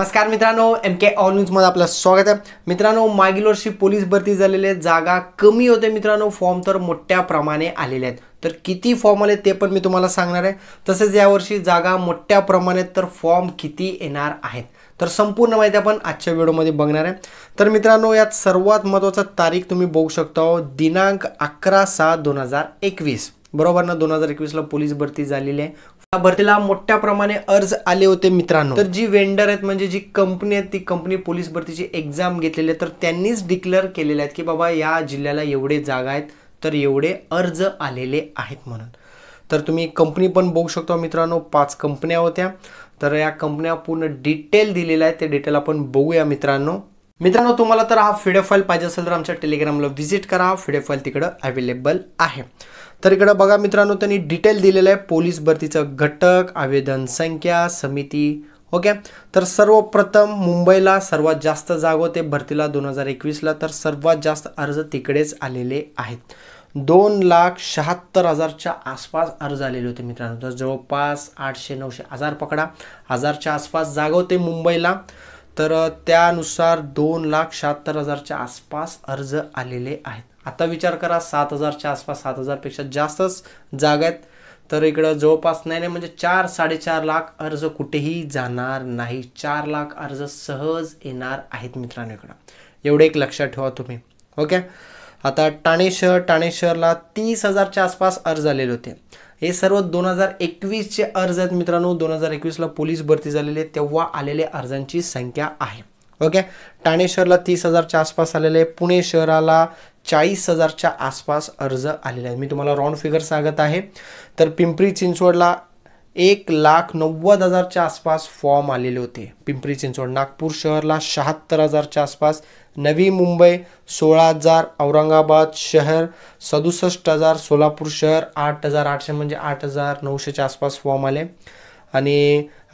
नमस्कार मित्रांनो एम के ऑल न्यूजमध्ये आपलं स्वागत आहे मित्रांनो मागील वर्षी पोलीस भरती झालेले जागा कमी होते मित्रांनो फॉर्म तर मोठ्या प्रमाणे आलेले आहेत तर किती फॉर्म आले ते पण मी तुम्हाला सांगणार आहे तसेच यावर्षी जागा मोठ्या प्रमाणात तर फॉर्म किती येणार आहेत तर संपूर्ण माहिती आपण आजच्या व्हिडिओमध्ये बघणार आहे तर मित्रांनो यात सर्वात महत्त्वाचा तारीख तुम्ही बघू शकता हो, दिनांक अकरा सहा दोन हजार एकवीस बरोबर ना दोन हजार ला पोलीस भरती झालेली आहे या भरतीला मोठ्या प्रमाणे अर्ज आले होते मित्रांनो तर जी वेंडर आहेत म्हणजे जी कंपनी आहेत ती कंपनी पोलीस भरतीची एक्झाम घेतलेली आहे तर त्यांनीच डिक्लेअर केलेले आहेत की बाबा या जिल्ह्याला एवढे जागा आहेत तर एवढे अर्ज आलेले आहेत म्हणून तर तुम्ही कंपनी पण बघू शकता मित्रांनो पाच कंपन्या होत्या तर या कंपन्या पूर्ण डिटेल दिलेल्या आहेत ते डिटेल आपण बघूया मित्रांनो मित्रांनो तुम्हाला तर हा फिडे फाईल पाहिजे असेल तर आमच्या टेलिग्रामला व्हिजिट करा फिडिओ फाईल तिकडं अवेलेबल आहे तर इकडं बघा मित्रांनो त्यांनी डिटेल दिलेलं आहे पोलीस भरतीचं घटक आवेदन संख्या समिती ओके तर सर्वप्रथम मुंबईला सर्वात जास्त जाग होते भरतीला दोन हजार एकवीसला तर सर्वात जास्त अर्ज तिकडेच आलेले आहेत दोन लाख शहात्तर हजारच्या आसपास अर्ज आलेले होते मित्रांनो तर जवळपास आठशे नऊशे हजार पकडा हजारच्या आसपास जागा होते मुंबईला तर त्यानुसार दोन लाख शहात्तर हजारच्या आसपास अर्ज आलेले आहेत आता विचार करा सात हजारच्या आसपास सात हजारपेक्षा जास्तच जागा आहेत तर इकडं जवळपास नाही नाही म्हणजे चार साडेचार लाख अर्ज कुठेही जाणार नाही चार लाख अर्ज सहज येणार आहेत मित्रांनो इकडं एवढे एक लक्षात ठेवा तुम्ही ओके आता ठाणे शहर ठाणे शहरला तीस हजारच्या आसपास अर्ज आलेले होते हे सर्व दोन हजार एकवीसचे अर्ज आहेत मित्रांनो दोन हजार एकवीसला पोलीस भरती झालेले तेव्हा आलेल्या अर्जांची संख्या आहे ओके ठाणे शहराला तीस हजारच्या आसपास आलेले आहे पुणे शहराला चाळीस हजारच्या आसपास अर्ज आलेले आहेत मी तुम्हाला रॉन फिगर सांगत आहे तर पिंपरी चिंचवडला एक लाख नव्वद हजारच्या आसपास फॉर्म आलेले होते पिंपरी चिंचवड नागपूर शहरला शहात्तर हजारच्या आसपास नवी मुंबई सोळा हजार औरंगाबाद शहर सदुसष्ट हजार सोलापूर शहर आठ हजार आठशे म्हणजे आठ हजार नऊशेच्या आसपास फॉर्म आले आणि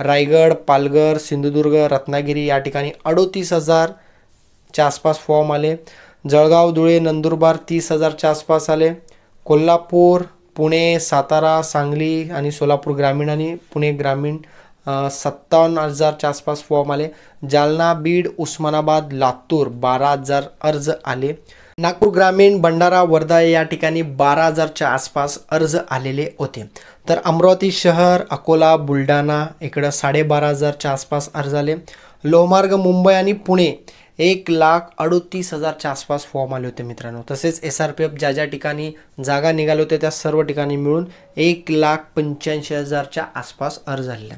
रायगड पालघर सिंधुदुर्ग रत्नागिरी या ठिकाणी अडोतीस हजारच्या आसपास फॉर्म आले जळगाव धुळे नंदुरबार तीस हजारच्या आसपास आले कोल्हापूर पुणे सातारा सांगली आणि सोलापूर ग्रामीण आणि पुणे ग्रामीण सत्तावन्न हजारच्या आसपास फॉर्म आले जालना बीड उस्मानाबाद लातूर बारा हजार अर्ज आले नागपूर ग्रामीण भंडारा वर्धा या ठिकाणी बारा हजारच्या आसपास अर्ज आलेले होते तर अमरावती शहर अकोला बुलढाणा इकडं साडेबारा हजारच्या आसपास अर्ज आले लोहमार्ग मुंबई आणि पुणे एक लाख अडोतीस हजारच्या आसपास फॉर्म आले होते मित्रांनो तसेच एस आर पी एफ ज्या ज्या ठिकाणी जागा निघाल्या होत्या त्या सर्व ठिकाणी मिळून एक लाख पंच्याऐंशी हजारच्या आसपास अर्ज आलेला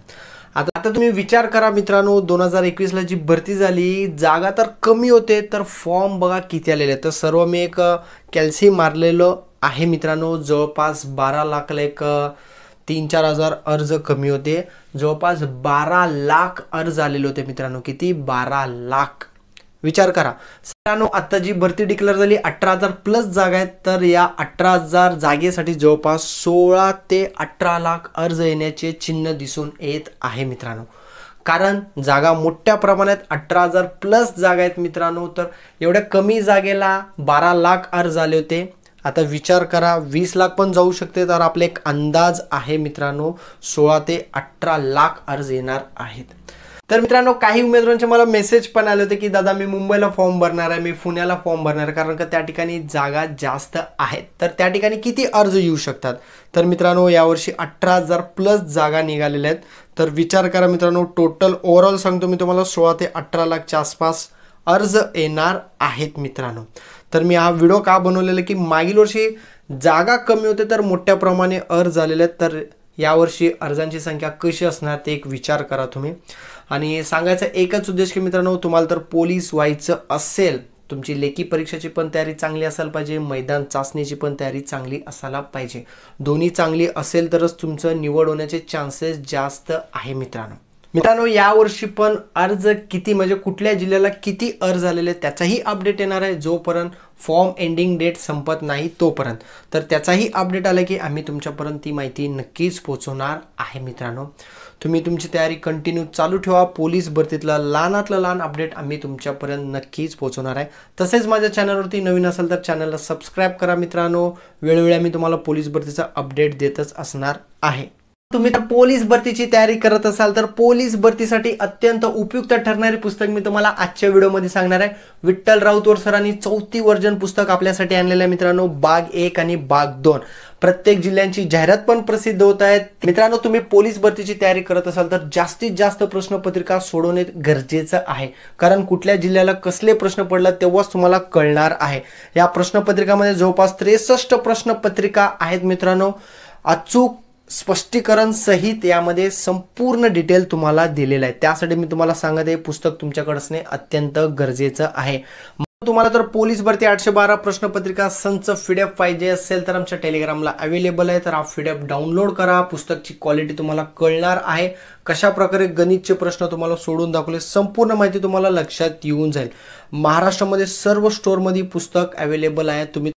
आता आता तुम्ही विचार करा मित्रांनो दोन हजार एकवीसला जी भरती झाली जागा तर कमी होते तर फॉर्म बघा किती आलेले तर सर्व मी एक कॅल्सी मारलेलं आहे मित्रांनो जवळपास बारा लाखला एक तीन चार हजार अर्ज कमी होते जवळपास बारा लाख अर्ज आलेले होते मित्रांनो किती बारा लाख विचार करा मित्रांनो आता जी भरती डिक्लेअर झाली अठरा हजार प्लस जागा आहेत तर या अठरा हजार जागेसाठी जवळपास सोळा ते अठरा लाख अर्ज येण्याचे चिन्ह दिसून येत आहे मित्रांनो कारण जागा मोठ्या प्रमाणात अठरा हजार प्लस जागा आहेत मित्रांनो तर एवढ्या कमी जागेला बारा लाख अर्ज आले होते आता विचार करा वीस लाख पण जाऊ शकते तर आपले एक अंदाज आहे मित्रांनो सोळा ते अठरा लाख अर्ज येणार आहेत तर मित्रांनो काही उमेदवारांचे मला मेसेज पण आले होते की दादा मी मुंबईला फॉर्म भरणार आहे मी पुण्याला फॉर्म भरणार आहे कारण का त्या ठिकाणी जागा जास्त आहेत तर त्या ठिकाणी किती अर्ज येऊ शकतात तर मित्रांनो यावर्षी अठरा हजार प्लस जागा निघालेल्या आहेत तर विचार करा मित्रांनो टोटल ओव्हरऑल सांगतो मी तुम्हाला सोळा ते अठरा लाखच्या आसपास अर्ज येणार आहेत मित्रांनो तर मी हा व्हिडिओ का बनवलेला की मागील वर्षी जागा कमी होते तर मोठ्या प्रमाणे अर्ज झालेले आहेत तर यावर्षी अर्जांची संख्या कशी असणार ते एक विचार करा तुम्ही आणि सांगायचा एकच उद्देश की मित्रांनो तुम्हाला तर पोलीस व्हायचं असेल तुमची लेखी परीक्षेची पण तयारी चांगली असायला पाहिजे मैदान चाचणीची पण तयारी चांगली असायला पाहिजे दोन्ही चांगली असेल तरच तुमचं निवड होण्याचे चान्सेस जास्त आहे मित्रांनो मित्रांनो यावर्षी पण अर्ज किती म्हणजे कुठल्या जिल्ह्याला किती अर्ज आलेले त्याचाही अपडेट येणार आहे जोपर्यंत फॉर्म एंडिंग डेट संपत नाही तोपर्यंत तर त्याचाही अपडेट आला की आम्ही तुमच्यापर्यंत ती माहिती नक्कीच पोहोचवणार आहे मित्रांनो तुम्ही तुमची तयारी कंटिन्यू चालू ठेवा पोलीस भरतीतला लहानातलं लहान अपडेट आम्ही तुमच्यापर्यंत नक्कीच पोहोचवणार आहे तसेच माझ्या चॅनलवरती नवीन असेल तर चॅनलला सबस्क्राईब करा मित्रांनो वेळोवेळी आम्ही तुम्हाला पोलीस भरतीचा अपडेट देतच असणार आहे तुम्ही तर पोलीस भरतीची तयारी करत असाल तर पोलीस भरतीसाठी अत्यंत उपयुक्त ठरणारी पुस्तक मी तुम्हाला आजच्या व्हिडिओमध्ये सांगणार आहे विठ्ठल राऊत सरांनी चौथी वर्जन पुस्तक आपल्यासाठी आणलेलं आहे मित्रांनो बाग एक आणि बाग दोन प्रत्येक जिल्ह्यांची जाहिरात पण प्रसिद्ध होत आहेत मित्रांनो तुम्ही पोलीस भरतीची तयारी करत असाल तर जास्तीत जास्त प्रश्नपत्रिका सोडवणे गरजेचं आहे कारण कुठल्या जिल्ह्याला कसले प्रश्न पडला तेव्हाच तुम्हाला कळणार आहे या प्रश्नपत्रिकामध्ये जवळपास त्रेसष्ट प्रश्नपत्रिका आहेत मित्रांनो अचूक स्पष्टीकरण सहित यामध्ये संपूर्ण डिटेल तुम्हाला दिलेलं आहे त्यासाठी मी तुम्हाला सांगत आहे पुस्तक तुमच्याकडे असणे अत्यंत गरजेचं आहे तुम्हाला तर पोलीस भरती आठशे बारा प्रश्नपत्रिका संच फिडॅप पाहिजे असेल तर आमच्या टेलिग्रामला अवेलेबल आहे तर हा फिडॅप डाउनलोड करा पुस्तकची क्वालिटी तुम्हाला कळणार आहे कशा प्रकारे गणितचे प्रश्न तुम्हाला सोडून दाखवले संपूर्ण माहिती तुम्हाला लक्षात येऊन जाईल महाराष्ट्रामध्ये सर्व स्टोअरमध्ये पुस्तक अवेलेबल आहे तुम्ही